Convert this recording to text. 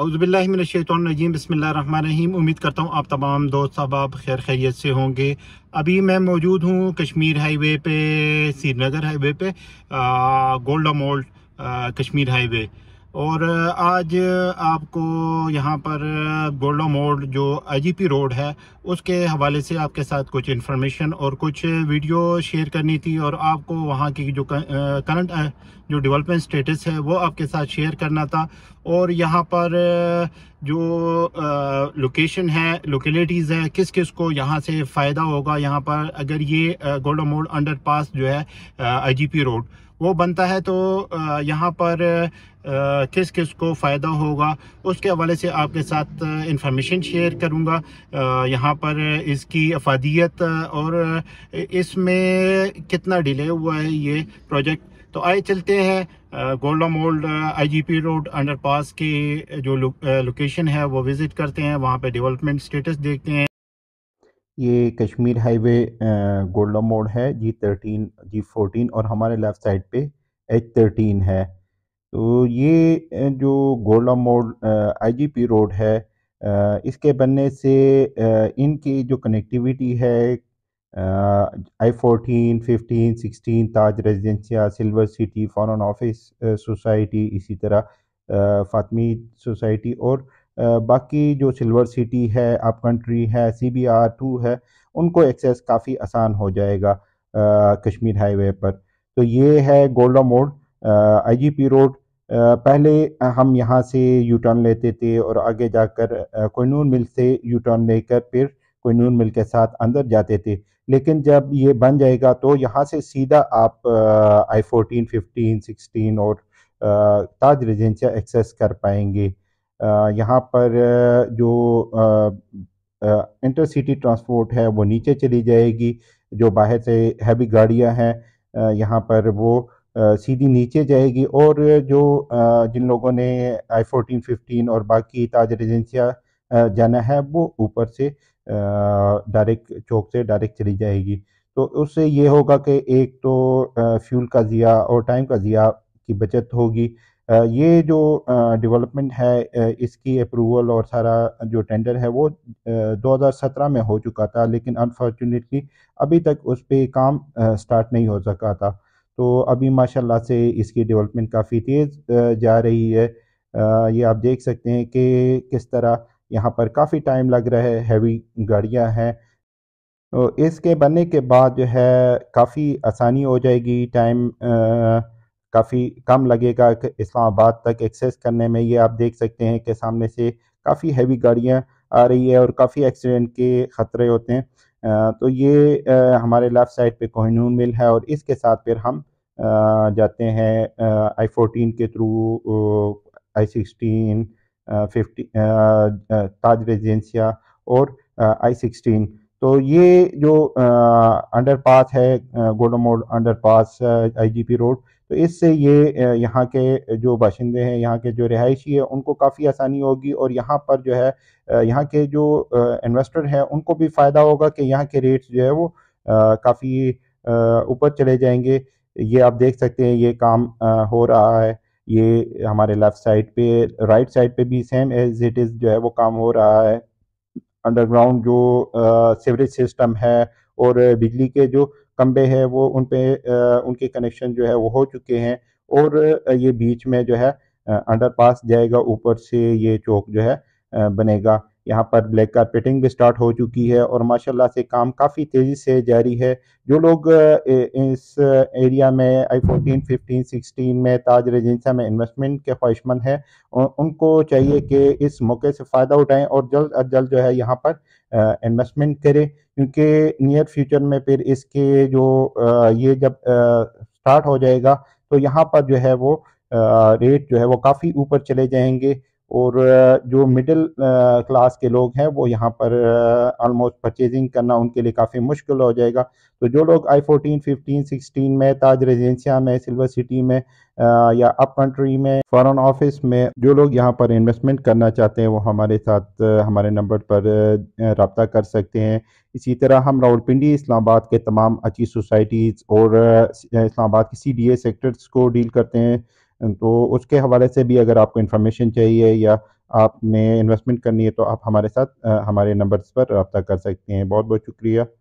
अउज़बिल्लिमिनशैतरजीम बसमीम उम्मीद करता हूँ आप तमाम दोस्त अहबाब खैर खैरियत से होंगे अभी मैं मौजूद हूँ कश्मीर हाईवे पे श्रीनगर हाईवे पे गोल्डा मोल्ड कश्मीर हाईवे और आज आपको यहाँ पर गोल्डो मोड जो आईजीपी रोड है उसके हवाले से आपके साथ कुछ इन्फॉर्मेशन और कुछ वीडियो शेयर करनी थी और आपको वहाँ की जो करंट जो डेवलपमेंट स्टेटस है वो आपके साथ शेयर करना था और यहाँ पर जो लोकेशन है लोकेलिटीज़ है किस किस को यहाँ से फ़ायदा होगा यहाँ पर अगर ये गोल्डो मोड अंडर पास जो है आई रोड वो बनता है तो यहाँ पर किस किस को फ़ायदा होगा उसके हवाले से आपके साथ इंफॉर्मेशन शेयर करूँगा यहाँ पर इसकी अफादियत और इसमें कितना डिले हुआ है ये प्रोजेक्ट तो आए चलते हैं Golra Mor IGP road underpass की जो लो, लोकेशन है वो विज़िट करते हैं वहाँ पे डेवलपमेंट स्टेटस देखते हैं ये कश्मीर हाईवे गोल्डा मोड़ है जी थर्टीन जी फोर्टीन और हमारे लेफ़्ट साइड पे एच थर्टीन है तो ये जो गोला मोड आईजीपी रोड है इसके बनने से इनकी जो कनेक्टिविटी है I fourteen fifteen sixteen Taj Residencia silver city foreign office society इसी तरह फातमी सोसाइटी और बाकी जो सिल्वर सिटी है आप कंट्री है सी बी आर टू है उनको एक्सेस काफ़ी आसान हो जाएगा कश्मीर हाईवे पर तो ये है गोल्डा मोड आईजीपी रोड पहले हम यहाँ से यू टर्न लेते थे और आगे जाकर कोयनूर मिल से यू टर्न लेकर फिर कोयनूर मिल के साथ अंदर जाते थे लेकिन जब ये बन जाएगा तो यहाँ से सीधा आप आई फोर्टीन फिफ्टीन सिक्सटीन और आ, ताज रेजेंसिया एक्सेस कर पाएंगे यहाँ पर जो इंटरसिटी ट्रांसपोर्ट है वो नीचे चली जाएगी जो बाहर से हैवी गाड़ियाँ हैं यहाँ पर वो सीधी नीचे जाएगी और जो जिन लोगों ने आई फोर्टीन फिफ्टीन और बाकी ताजर एजेंसियाँ जाना है वो ऊपर से डायरेक्ट चौक से डायरेक्ट चली जाएगी तो उससे ये होगा कि एक तो फ्यूल का ज़िया और टाइम का ज़िया की बचत होगी ये जो डेवलपमेंट है इसकी अप्रूवल और सारा जो टेंडर है वो 2017 में हो चुका था लेकिन अनफॉर्चुनेटली अभी तक उस पर काम स्टार्ट नहीं हो सका था तो अभी माशाल्लाह से इसकी डेवलपमेंट काफ़ी तेज़ जा रही है ये आप देख सकते हैं कि किस तरह यहाँ पर काफ़ी टाइम लग रहा है हैवी गाड़ियाँ हैं तो इसके बनने के बाद जो है काफ़ी आसानी हो जाएगी टाइम काफ़ी कम लगेगा इस्लामाबाद तक एक्सेस करने में ये आप देख सकते हैं कि सामने से काफ़ी हैवी गाड़ियाँ आ रही है और काफ़ी एक्सीडेंट के ख़तरे होते हैं तो ये हमारे लेफ़्ट साइड पे कोहिनूर मिल है और इसके साथ फिर हम जाते हैं आई फोर्टीन के through I sixteen fifty Taj Residencia और आई सिक्सटीन तो ये जो अंडर पास है गोडोमोड अंडर पास आईजीपी रोड तो इससे ये यहाँ के जो बाशिंदे हैं यहाँ के जो रिहायशी है उनको काफ़ी आसानी होगी और यहाँ पर जो है यहाँ के जो इन्वेस्टर हैं उनको भी फ़ायदा होगा कि यहाँ के रेट्स जो है वो काफ़ी ऊपर चले जाएंगे ये आप देख सकते हैं ये काम हो रहा है ये हमारे लेफ़्ट साइड पे राइट साइड पे भी सेम एज इट इज़ जो है वो काम हो रहा है अंडरग्राउंड जो सीवरेज सिस्टम है और बिजली के जो कम्बे हैं वो उन पे उनके कनेक्शन जो है वो हो चुके हैं और ये बीच में जो है अंडरपास जाएगा ऊपर से ये चौक जो है बनेगा यहाँ पर ब्लैक कारपेटिंग भी स्टार्ट हो चुकी है और माशाल्लाह से काम काफ़ी तेज़ी से जारी है जो लोग इस एरिया में आई फोर्टीन फिफ्टीन सिक्सटीन में ताज रेजेंसा में इन्वेस्टमेंट के ख्वाहिशमंद हैं उनको चाहिए कि इस मौके से फ़ायदा उठाएं और जल्द अज जल्द जो है यहाँ पर इन्वेस्टमेंट करें क्योंकि नियर फ्यूचर में फिर इसके जो ये जब स्टार्ट हो जाएगा तो यहाँ पर जो है वो रेट जो है वो काफ़ी ऊपर चले जाएंगे और जो मिडिल क्लास के लोग हैं वो यहाँ पर ऑलमोस्ट परचेजिंग करना उनके लिए काफ़ी मुश्किल हो जाएगा तो जो लोग आई फोर्टीन फिफ्टीन सिक्सटीन में ताज रेजेंसिया में सिल्वर सिटी में आ, या अप कंट्री में फॉरेन ऑफिस में जो लोग यहाँ पर इन्वेस्टमेंट करना चाहते हैं वो हमारे साथ हमारे नंबर पर रबता कर सकते हैं इसी तरह हम रावलपिंडी इस्लामाबाद के तमाम अच्छी सोसाइटीज़ और इस्लामाबाद की सी डी ए सेक्टर्स को डील करते हैं तो उसके हवाले से भी अगर आपको इन्फॉर्मेशन चाहिए या आपने इन्वेस्टमेंट करनी है तो आप हमारे साथ हमारे नंबर्स पर रबता कर सकते हैं बहुत बहुत शुक्रिया